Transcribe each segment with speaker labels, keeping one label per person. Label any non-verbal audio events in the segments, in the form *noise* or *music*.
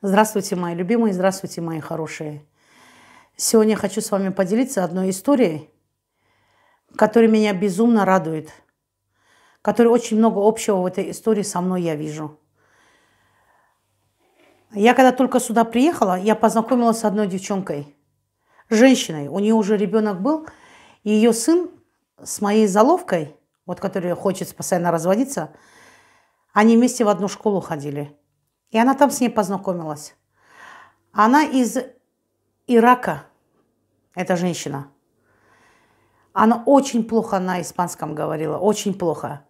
Speaker 1: Здравствуйте, мои любимые, здравствуйте, мои хорошие. Сегодня я хочу с вами поделиться одной историей, которая меня безумно радует, которой очень много общего в этой истории со мной я вижу. Я когда только сюда приехала, я познакомилась с одной девчонкой, женщиной. У нее уже ребенок был, и ее сын с моей заловкой, вот которая хочет постоянно разводиться, они вместе в одну школу ходили – и она там с ней познакомилась. Она из Ирака, эта женщина. Она очень плохо на испанском говорила, очень плохо.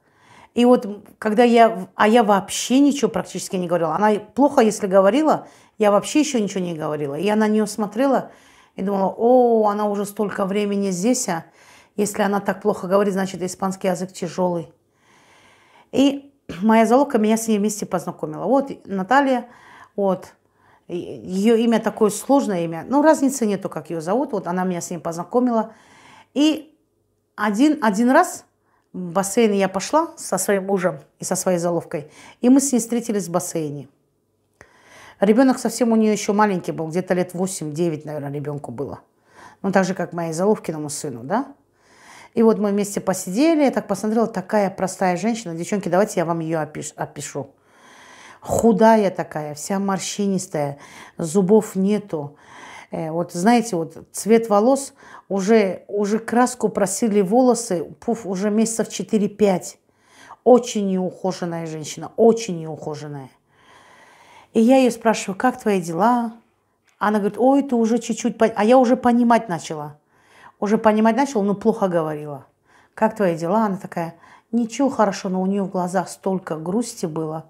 Speaker 1: И вот когда я, а я вообще ничего практически не говорила. Она плохо, если говорила, я вообще еще ничего не говорила. И я на нее смотрела и думала, о, она уже столько времени здесь, а если она так плохо говорит, значит, испанский язык тяжелый. И моя залука меня с ней вместе познакомила. Вот Наталья, вот ее имя такое сложное имя, ну разницы нету, как ее зовут, вот она меня с ним познакомила. И один, один раз в бассейн я пошла со своим мужем и со своей заловкой, и мы с ней встретились в бассейне. Ребенок совсем у нее еще маленький был, где-то лет 8-9, наверное, ребенку было. Ну, так же, как моей Заловкиному сыну, да? И вот мы вместе посидели, я так посмотрела, такая простая женщина. Девчонки, давайте я вам ее опишу. Худая такая, вся морщинистая, зубов нету. Э, вот знаете, вот цвет волос, уже, уже краску просили волосы, пуф, уже месяцев 4-5. Очень неухоженная женщина, очень неухоженная. И я ее спрашиваю, как твои дела? Она говорит, ой, ты уже чуть-чуть, а я уже понимать начала уже понимать начал, но плохо говорила. «Как твои дела?» Она такая, ничего хорошо, но у нее в глазах столько грусти было.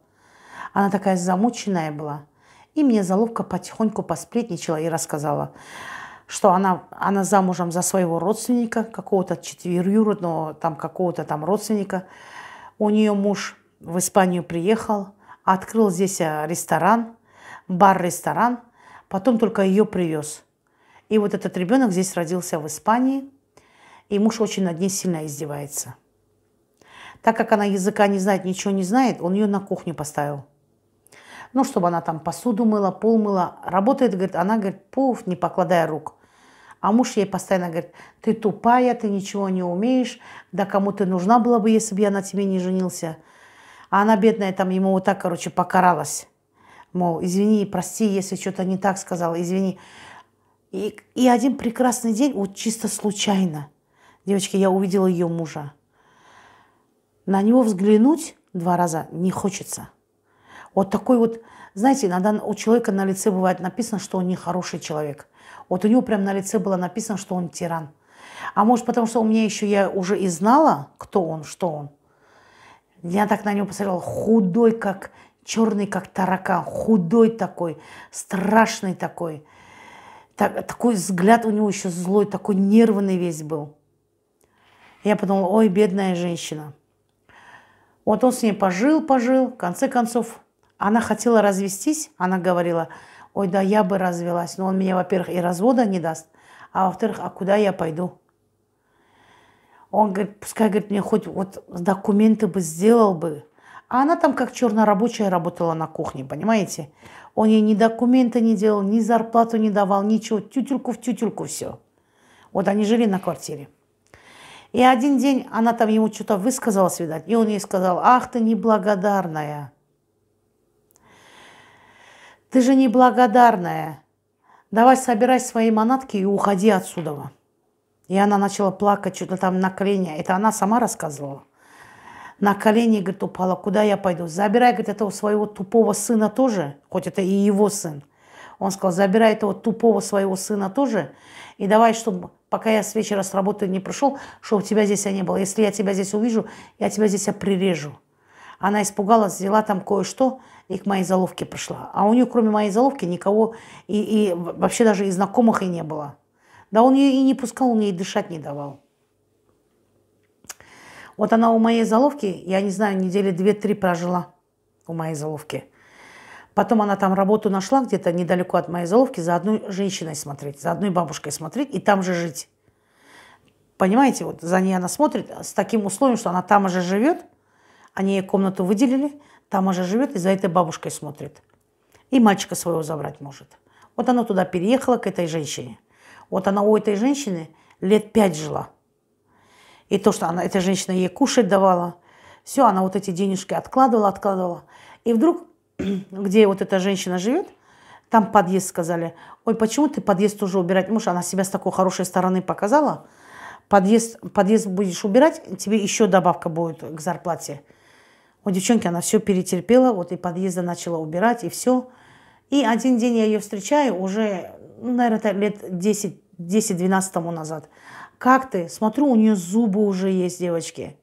Speaker 1: Она такая замученная была. И мне заловка потихоньку посплетничала и рассказала, что она, она замужем за своего родственника, какого-то четверюродного, там какого-то там родственника. У нее муж в Испанию приехал, открыл здесь э, ресторан, бар-ресторан, потом только ее привез – и вот этот ребенок здесь родился в Испании, и муж очень над ней сильно издевается. Так как она языка не знает, ничего не знает, он ее на кухню поставил. Ну, чтобы она там посуду мыла, пол мыла. Работает, говорит, она, говорит, пуф, не покладая рук. А муж ей постоянно говорит, ты тупая, ты ничего не умеешь, да кому ты нужна была бы, если бы я на тебе не женился. А она, бедная, там ему вот так, короче, покаралась. Мол, извини, прости, если что-то не так сказала, извини. И, и один прекрасный день, вот чисто случайно, девочки, я увидела ее мужа. На него взглянуть два раза не хочется. Вот такой вот, знаете, иногда у человека на лице бывает написано, что он нехороший человек. Вот у него прям на лице было написано, что он тиран. А может, потому что у меня еще я уже и знала, кто он, что он. Я так на него посмотрела, худой, как черный, как таракан, худой такой, страшный такой – так, такой взгляд у него еще злой, такой нервный весь был. Я подумала, ой, бедная женщина. Вот он с ней пожил, пожил, в конце концов. Она хотела развестись, она говорила, ой, да, я бы развелась, но он мне, во-первых, и развода не даст, а во-вторых, а куда я пойду? Он говорит, пускай, говорит, мне хоть вот документы бы сделал бы. А она там как чернорабочая работала на кухне, понимаете? Он ей ни документы не делал, ни зарплату не давал, ничего. Тютельку в тютельку все. Вот они жили на квартире. И один день она там ему что-то высказала свидать, и он ей сказал, ах ты неблагодарная. Ты же неблагодарная. Давай собирай свои манатки и уходи отсюда. И она начала плакать что-то там на колени. Это она сама рассказывала на колени, говорит, упала, куда я пойду? Забирай, говорит, этого своего тупого сына тоже, хоть это и его сын. Он сказал, забирай этого тупого своего сына тоже, и давай, чтобы пока я с вечера с работы не пришел, чтобы тебя здесь не было. Если я тебя здесь увижу, я тебя здесь прирежу. Она испугалась, взяла там кое-что и к моей заловке пришла. А у нее, кроме моей заловки, никого и, и вообще даже и знакомых и не было. Да он ее и не пускал, он ей дышать не давал. Вот она у моей заловки, я не знаю, недели две-три прожила у моей заловки. Потом она там работу нашла где-то недалеко от моей заловки за одной женщиной смотреть, за одной бабушкой смотреть и там же жить. Понимаете, вот за ней она смотрит с таким условием, что она там уже живет, они ей комнату выделили, там уже живет и за этой бабушкой смотрит. И мальчика своего забрать может. Вот она туда переехала к этой женщине. Вот она у этой женщины лет пять жила – и то, что она, эта женщина ей кушать давала, все, она вот эти денежки откладывала, откладывала. И вдруг, *clears throat* где вот эта женщина живет, там подъезд сказали, ой, почему ты подъезд уже убирать? Муж, она себя с такой хорошей стороны показала. Подъезд, подъезд будешь убирать, тебе еще добавка будет к зарплате. У девчонки она все перетерпела, вот и подъезда начала убирать, и все. И один день я ее встречаю уже, ну, наверное, лет 10-12 тому назад. Как ты? Смотрю, у нее зубы уже есть, девочки.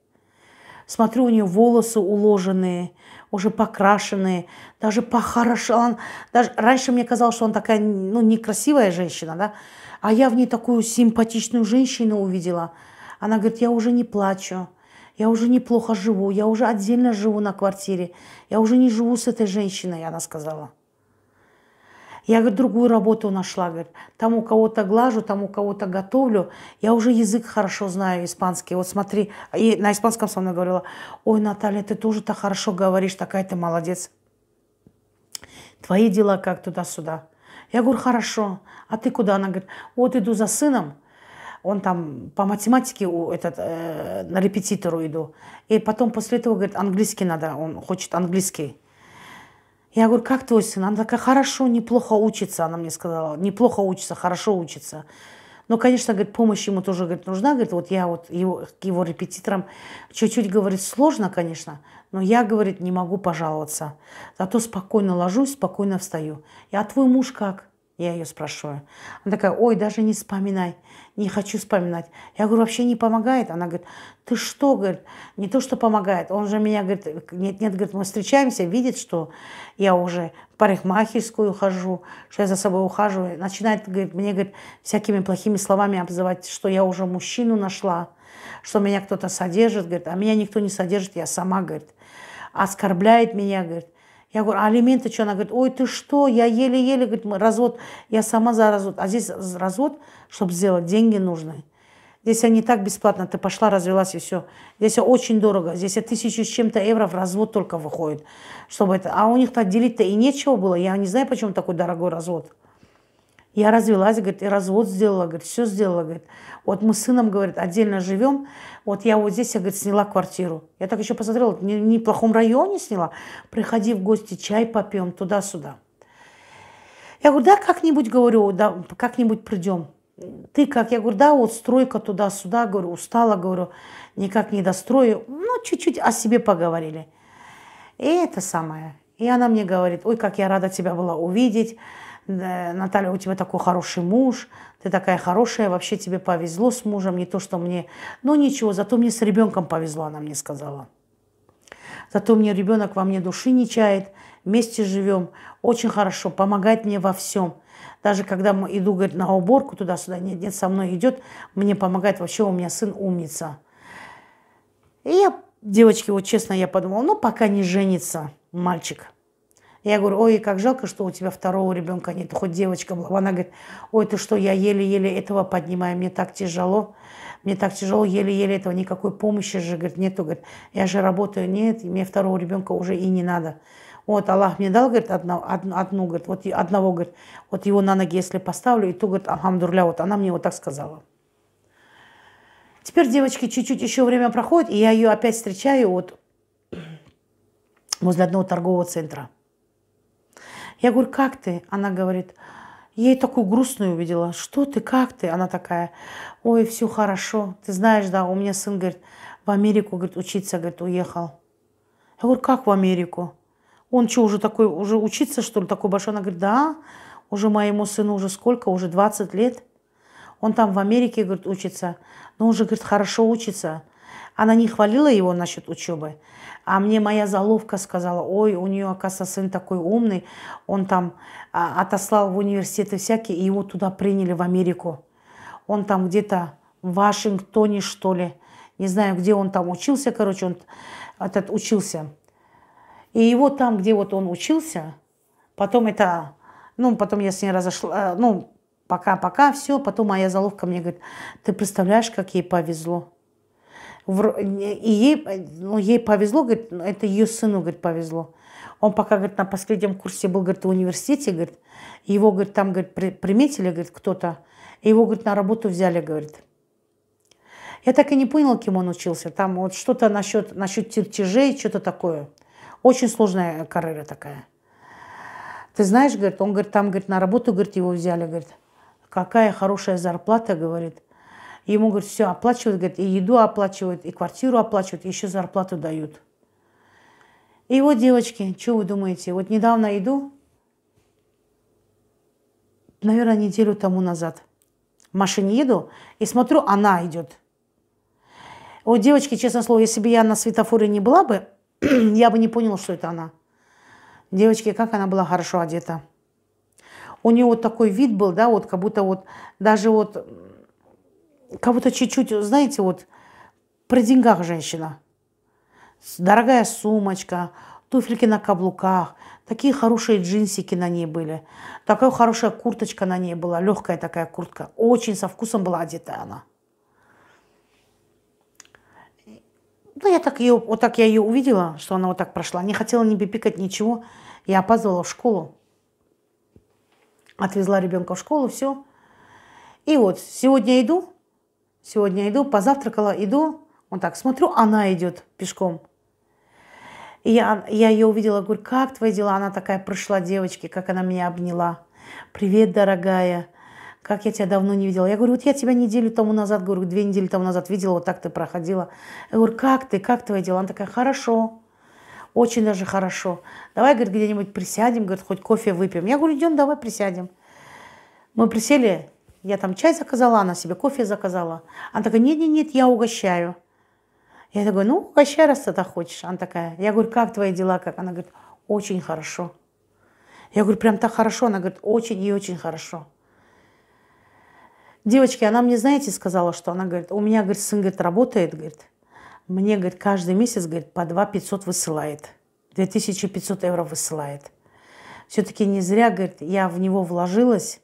Speaker 1: Смотрю, у нее волосы уложенные, уже покрашенные, даже похорошела. Даже раньше мне казалось, что она такая, ну, некрасивая женщина, да, а я в ней такую симпатичную женщину увидела. Она говорит, я уже не плачу, я уже неплохо живу, я уже отдельно живу на квартире, я уже не живу с этой женщиной, она сказала. Я, говорит, другую работу нашла, говорит. Там у кого-то глажу, там у кого-то готовлю. Я уже язык хорошо знаю, испанский. Вот смотри, и на испанском со мной говорила, ой, Наталья, ты тоже так хорошо говоришь, такая ты молодец. Твои дела как туда-сюда. Я говорю, хорошо. А ты куда? Она говорит, вот иду за сыном, он там по математике у этот, э, на репетитору иду. И потом после этого, говорит, английский надо, он хочет английский. Я говорю, как твой сын? Она такая, хорошо, неплохо учится, она мне сказала. Неплохо учится, хорошо учится. Но, конечно, говорит, помощь ему тоже говорит, нужна. Говорит, вот я вот его, его репетитором чуть-чуть, говорит, сложно, конечно, но я, говорит, не могу пожаловаться. Зато спокойно ложусь, спокойно встаю. И а твой муж как? Я ее спрашиваю. Она такая, ой, даже не вспоминай, не хочу вспоминать. Я говорю, вообще не помогает? Она говорит, ты что, говорит, не то, что помогает. Он же меня, говорит, нет, нет, говорит, мы встречаемся, видит, что я уже в парикмахерскую хожу, что я за собой ухаживаю. Начинает, говорит, мне, говорит, всякими плохими словами обзывать, что я уже мужчину нашла, что меня кто-то содержит, говорит, а меня никто не содержит, я сама, говорит, оскорбляет меня, говорит. Я говорю, «А алименты что? Она говорит, ой, ты что, я еле-еле, говорит, развод, я сама за развод. А здесь развод, чтобы сделать, деньги нужны. Здесь они так бесплатно, ты пошла, развелась и все. Здесь очень дорого, здесь тысячу с чем-то евро в развод только выходит. Чтобы это... А у них-то делить-то и нечего было, я не знаю, почему такой дорогой развод. Я развелась, говорит, и развод сделала, говорит, все сделала, говорит. Вот мы с сыном, говорит, отдельно живем. Вот я вот здесь, я, говорит, сняла квартиру. Я так еще посмотрела, в неплохом районе сняла. Приходи в гости, чай попьем, туда-сюда. Я говорю, да, как-нибудь, говорю, да, как-нибудь придем. Ты как? Я говорю, да, вот стройка туда-сюда, говорю, устала, говорю, никак не дострою. Ну, чуть-чуть о себе поговорили. И это самое. И она мне говорит, ой, как я рада тебя была увидеть Наталья, у тебя такой хороший муж, ты такая хорошая, вообще тебе повезло с мужем, не то, что мне... Ну ничего, зато мне с ребенком повезло, она мне сказала. Зато мне ребенок во мне души не чает, вместе живем, очень хорошо, помогает мне во всем. Даже когда иду, говорит, на уборку туда-сюда, нет, нет, со мной идет, мне помогает вообще, у меня сын умница. И я, девочки, вот честно, я подумала, ну пока не женится мальчик – я говорю, ой, как жалко, что у тебя второго ребенка нет, хоть девочка была. Она говорит, ой, ты что, я еле-еле этого поднимаю, мне так тяжело, мне так тяжело, еле-еле этого, никакой помощи же, говорит, нету, говорит, я же работаю, нет, мне второго ребенка уже и не надо. Вот Аллах мне дал, говорит, одну, одну, одну говорит, вот одного, говорит, вот его на ноги, если поставлю, и то, говорит, алхамдурля, вот она мне вот так сказала. Теперь, девочки, чуть-чуть еще время проходит, и я ее опять встречаю вот возле одного торгового центра. Я говорю, как ты? Она говорит, ей такую грустную увидела. Что ты, как ты? Она такая, ой, все хорошо. Ты знаешь, да, у меня сын, говорит, в Америку, говорит, учиться, говорит, уехал. Я говорю, как в Америку? Он что, уже такой, уже учиться, что ли, такой большой? Она говорит, да, уже моему сыну уже сколько, уже 20 лет. Он там в Америке, говорит, учится. Но он же, говорит, хорошо учится. Она не хвалила его насчет учебы. А мне моя заловка сказала, ой, у нее, оказывается, сын такой умный, он там а, отослал в университеты всякие, и его туда приняли в Америку. Он там где-то в Вашингтоне, что ли. Не знаю, где он там учился, короче, он этот учился. И его там, где вот он учился, потом это, ну, потом я с ней разошла, э, ну, пока-пока, все. Потом моя заловка мне говорит, ты представляешь, как ей повезло и ей, ну, ей повезло, говорит, ну, это ее сыну, говорит, повезло. Он пока, говорит, на последнем курсе был, говорит, в университете, говорит, его, говорит, там, говорит, приметили, говорит, кто-то, его, говорит, на работу взяли, говорит. Я так и не поняла, кем он учился. Там вот что-то насчет, насчет чертежей, что-то такое. Очень сложная карьера такая. Ты знаешь, говорит, он, говорит, там, говорит, на работу, говорит, его взяли, говорит. Какая хорошая зарплата, говорит. Ему, говорит, все оплачивают, говорит, и еду оплачивают, и квартиру оплачивают, и еще зарплату дают. И вот, девочки, что вы думаете? Вот недавно иду, наверное, неделю тому назад. В машине еду и смотрю, она идет. Вот, девочки, честно слово, если бы я на светофоре не была бы, *clears throat* я бы не поняла, что это она. Девочки, как она была хорошо одета. У нее вот такой вид был, да, вот как будто вот даже вот как будто чуть-чуть, знаете, вот при деньгах женщина. Дорогая сумочка, туфельки на каблуках, такие хорошие джинсики на ней были, такая хорошая курточка на ней была, легкая такая куртка, очень со вкусом была одета она. Ну, я так ее, вот так я ее увидела, что она вот так прошла. Не хотела ни пипикать, ничего. Я опаздывала в школу. Отвезла ребенка в школу, все. И вот сегодня иду, Сегодня иду, позавтракала, иду, вот так смотрю, она идет пешком. И я, я ее увидела, говорю, как твои дела? Она такая пришла девочки, как она меня обняла. Привет, дорогая, как я тебя давно не видела. Я говорю, вот я тебя неделю тому назад, говорю, две недели тому назад видела, вот так ты проходила. Я говорю, как ты, как твои дела? Она такая, хорошо, очень даже хорошо. Давай, говорит, где-нибудь присядем, говорит, хоть кофе выпьем. Я говорю, идем, давай присядем. Мы присели, я там чай заказала, она себе кофе заказала. Она такая, нет-нет-нет, я угощаю. Я такой, ну, угощай, раз ты хочешь. Она такая, я говорю, как твои дела? Как? Она говорит, очень хорошо. Я говорю, прям так хорошо? Она говорит, очень и очень хорошо. Девочки, она мне, знаете, сказала, что она говорит, у меня, говорит, сын, говорит, работает, говорит, мне, говорит, каждый месяц, говорит, по 2 500 высылает, 2500 евро высылает. Все-таки не зря, говорит, я в него вложилась,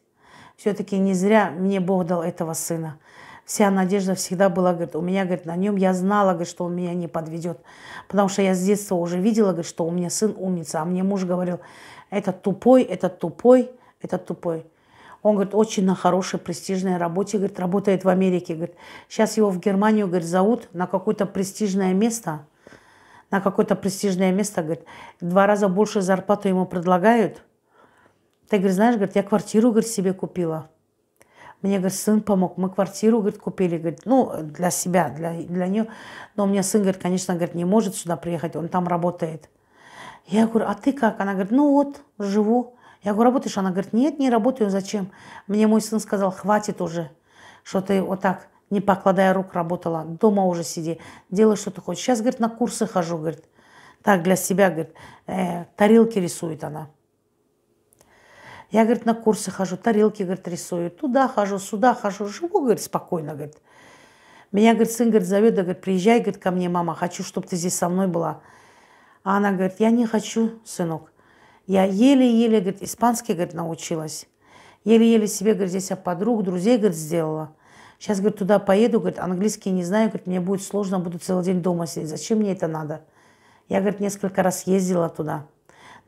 Speaker 1: все-таки не зря мне Бог дал этого сына. Вся надежда всегда была, говорит, у меня, говорит, на нем я знала, говорит, что он меня не подведет. Потому что я с детства уже видела, говорит, что у меня сын умница. А мне муж говорил, это тупой, это тупой, это тупой. Он, говорит, очень на хорошей, престижной работе, говорит, работает в Америке, говорит. Сейчас его в Германию, говорит, зовут на какое-то престижное место, на какое-то престижное место, говорит, два раза больше зарплату ему предлагают – ты, говорит, знаешь, говорит, я квартиру, говорит, себе купила. Мне, говорит, сын помог. Мы квартиру, говорит, купили, говорит, ну, для себя, для, для нее. Но у меня сын, говорит, конечно, говорит, не может сюда приехать, он там работает. Я говорю, а ты как? Она говорит, ну вот, живу. Я говорю, работаешь? Она говорит, нет, не работаю, зачем? Мне мой сын сказал, хватит уже, что ты вот так, не покладая рук, работала, дома уже сиди, делай, что ты хочешь. Сейчас, говорит, на курсы хожу, говорит, так, для себя, говорит, э, тарелки рисует она. Я, говорит, на курсы хожу, тарелки, говорит, рисую, туда хожу, сюда хожу, живу, говорит, спокойно, говорит. Меня, говорит, сын, говорит, зовет, да, говорит, приезжай, говорит, ко мне, мама, хочу, чтобы ты здесь со мной была. А она говорит, я не хочу, сынок. Я еле-еле, говорит, испанский, говорит, научилась. Еле-еле себе, говорит, здесь я подруг, друзей, говорит, сделала. Сейчас, говорит, туда поеду, говорит, английский не знаю, говорит, мне будет сложно, буду целый день дома сидеть. Зачем мне это надо? Я, говорит, несколько раз ездила туда.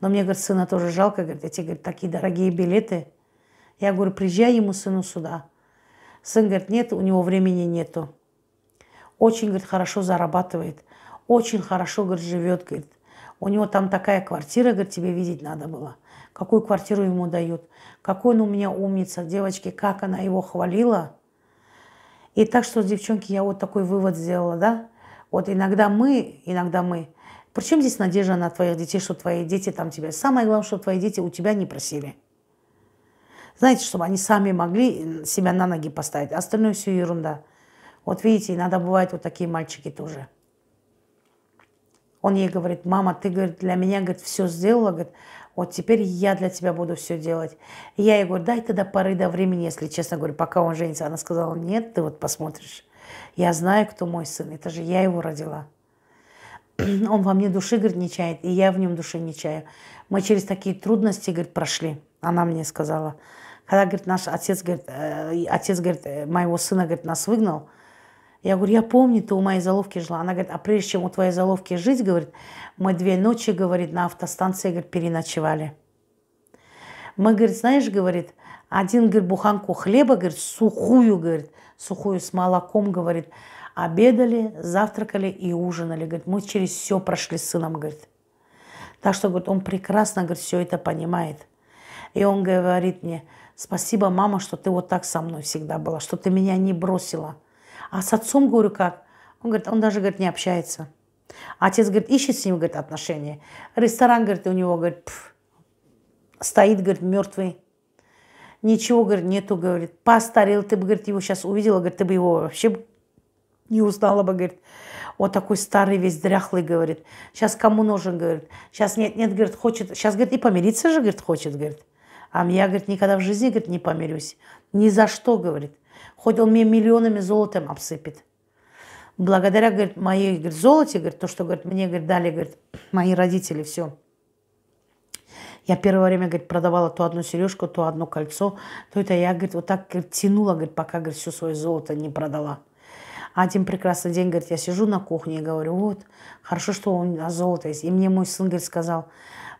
Speaker 1: Но мне, говорит, сына тоже жалко, говорит, эти, говорит, такие дорогие билеты. Я говорю, приезжай ему, сыну, сюда. Сын говорит, нет, у него времени нету. Очень, говорит, хорошо зарабатывает. Очень хорошо, говорит, живет, говорит. У него там такая квартира, говорит, тебе видеть надо было. Какую квартиру ему дают. Какой он у меня умница, девочки, как она его хвалила. И так что, девчонки, я вот такой вывод сделала, да? Вот иногда мы, иногда мы причем здесь надежда на твоих детей, что твои дети там тебя. Самое главное, чтобы твои дети у тебя не просили. Знаете, чтобы они сами могли себя на ноги поставить. А остальное все ерунда. Вот видите, иногда бывают вот такие мальчики тоже. Он ей говорит, мама, ты, говорит, для меня, говорит, все сделала, говорит, вот теперь я для тебя буду все делать. я ей говорю, дай тогда поры до времени, если честно говорю, пока он женится. Она сказала, нет, ты вот посмотришь. Я знаю, кто мой сын, это же я его родила. *clears throat* он во мне души, говорит, не чает, и я в нем души не чаю. Мы через такие трудности, говорит, прошли. Она мне сказала. Когда, говорит, наш отец, говорит, э, отец, говорит, э, моего сына, говорит, нас выгнал, я говорю, я помню, ты у моей заловки жила. Она говорит, а прежде чем у твоей заловки жить, говорит, мы две ночи, говорит, на автостанции, говорит, переночевали. Мы, говорит, знаешь, говорит, один, говорит, буханку хлеба, говорит, сухую, говорит, сухую с молоком, говорит, Обедали, завтракали и ужинали. Говорит, мы через все прошли с сыном, говорит. Так что, говорит, он прекрасно, говорит, все это понимает. И он говорит мне, спасибо, мама, что ты вот так со мной всегда была, что ты меня не бросила. А с отцом, говорю, как? Он говорит, он даже, говорит, не общается. Отец, говорит, ищет с ним, говорит, отношения. Ресторан, говорит, у него, говорит, пф, стоит, говорит, мертвый. Ничего, говорит, нету, говорит. Постарел, ты бы, говорит, его сейчас увидела, говорит, ты бы его вообще не узнала бы, говорит, вот такой старый весь дряхлый, говорит, сейчас кому нужен, говорит, сейчас нет, нет, говорит, хочет, сейчас, говорит, и помириться же, говорит, хочет, говорит. А я, говорит, никогда в жизни, говорит, не помирюсь. Ни за что, говорит. Хоть он мне миллионами золотом обсыпет. Благодаря, говорит, моей, говорит, золоте, говорит, то, что, говорит, мне, говорит, дали, говорит, мои родители, все. Я первое время, говорит, продавала то одну сережку, то одно кольцо, то это я, говорит, вот так, говорит, тянула, говорит, пока, говорит, все свое золото не продала. А один прекрасный день, говорит, я сижу на кухне и говорю, вот, хорошо, что у меня а, золото есть. И мне мой сын, говорит, сказал,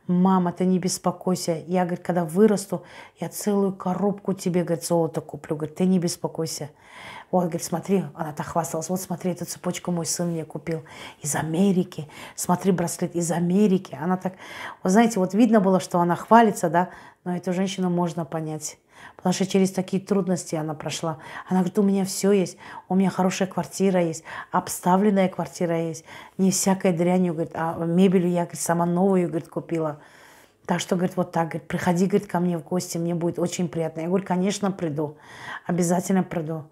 Speaker 1: мама, ты не беспокойся. Я, говорит, когда вырасту, я целую коробку тебе, говорит, золото куплю. Говорит, ты не беспокойся. Вот, говорит, смотри, она так хвасталась. Вот, смотри, эту цепочку мой сын мне купил из Америки. Смотри, браслет из Америки. Она так, вы знаете, вот видно было, что она хвалится, да, но эту женщину можно понять потому что через такие трудности она прошла. Она говорит, у меня все есть, у меня хорошая квартира есть, обставленная квартира есть, не всякой дрянью, говорит, а мебель я, говорит, сама новую, говорит, купила. Так что, говорит, вот так, говорит, приходи, говорит, ко мне в гости, мне будет очень приятно. Я говорю, конечно, приду, обязательно приду.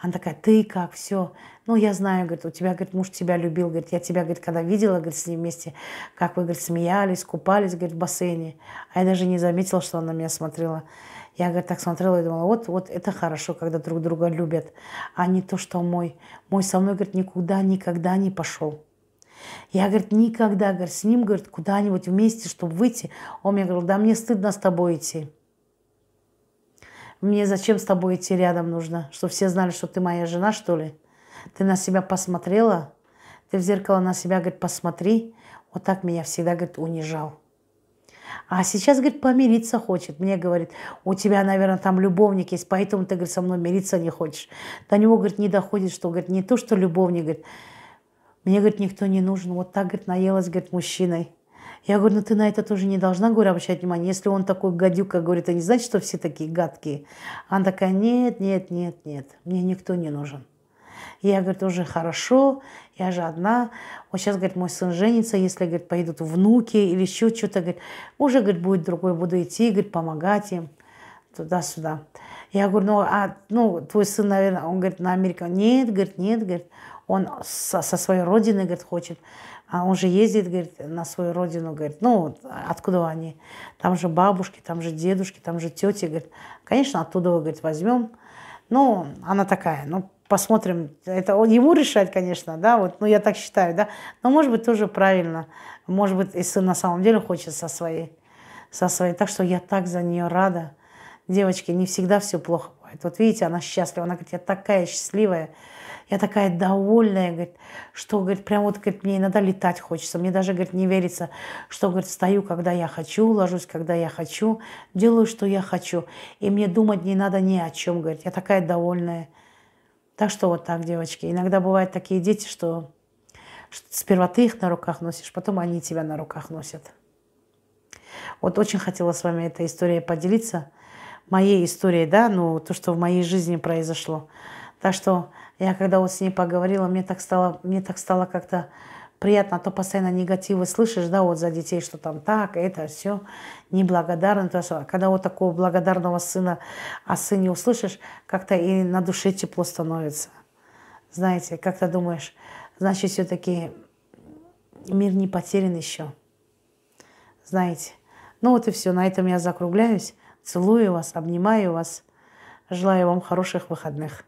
Speaker 1: Она такая, ты как, все. Ну, я знаю, говорит, у тебя, говорит, муж тебя любил, говорит, я тебя, говорит, когда видела, говорит, с ним вместе, как вы, говорит, смеялись, купались, говорит, в бассейне. А я даже не заметила, что она на меня смотрела. Я, говорит, так смотрела и думала, вот, вот это хорошо, когда друг друга любят, а не то, что мой. Мой со мной, говорит, никуда никогда не пошел. Я, говорит, никогда, говорит, с ним, говорит, куда-нибудь вместе, чтобы выйти. Он мне говорил, да мне стыдно с тобой идти. Мне зачем с тобой идти рядом нужно? Чтобы все знали, что ты моя жена, что ли? Ты на себя посмотрела? Ты в зеркало на себя, говорит, посмотри. Вот так меня всегда, говорит, унижал. А сейчас, говорит, помириться хочет. Мне говорит, у тебя, наверное, там любовник есть, поэтому ты, говорит, со мной мириться не хочешь. До него, говорит, не доходит, что, говорит, не то, что любовник, говорит, мне, говорит, никто не нужен. Вот так, говорит, наелась, говорит, мужчиной. Я говорю, ну ты на это тоже не должна, говорю, обращать внимание. Если он такой гадюка, говорит, это не значит, что все такие гадкие. Она такая, нет, нет, нет, нет, мне никто не нужен. Я, говорит, уже хорошо, я же одна. Вот сейчас, говорит, мой сын женится, если, говорит, поедут внуки или еще что-то, говорит, уже, говорит, будет другой, буду идти, говорит, помогать им туда-сюда. Я говорю, ну, а, ну, твой сын, наверное, он, говорит, на Америку. Нет, говорит, нет, говорит, он со, со своей родины, говорит, хочет. А он же ездит, говорит, на свою родину, говорит, ну, откуда они? Там же бабушки, там же дедушки, там же тети, говорит. Конечно, оттуда, говорит, возьмем. Ну, она такая, ну, посмотрим. Это ему решать, конечно, да, вот, ну, я так считаю, да. Но, может быть, тоже правильно. Может быть, и сын на самом деле хочет со своей, со своей. Так что я так за нее рада. Девочки, не всегда все плохо бывает. Вот видите, она счастлива. Она говорит, я такая счастливая. Я такая довольная, говорит, что, говорит, прям вот, говорит, мне иногда летать хочется. Мне даже, говорит, не верится, что, говорит, стою, когда я хочу, ложусь, когда я хочу, делаю, что я хочу. И мне думать не надо ни о чем, говорит. Я такая довольная. Так что вот так, девочки. Иногда бывают такие дети, что, что сперва ты их на руках носишь, потом они тебя на руках носят. Вот очень хотела с вами этой историей поделиться. Моей историей, да, ну, то, что в моей жизни произошло. Так что я когда вот с ней поговорила, мне так стало, мне так стало как-то приятно, а то постоянно негативы слышишь, да, вот за детей, что там так, это все, неблагодарно. То есть, когда вот такого благодарного сына о сыне услышишь, как-то и на душе тепло становится. Знаете, как-то думаешь, значит, все-таки мир не потерян еще. Знаете. Ну вот и все, на этом я закругляюсь. Целую вас, обнимаю вас. Желаю вам хороших выходных.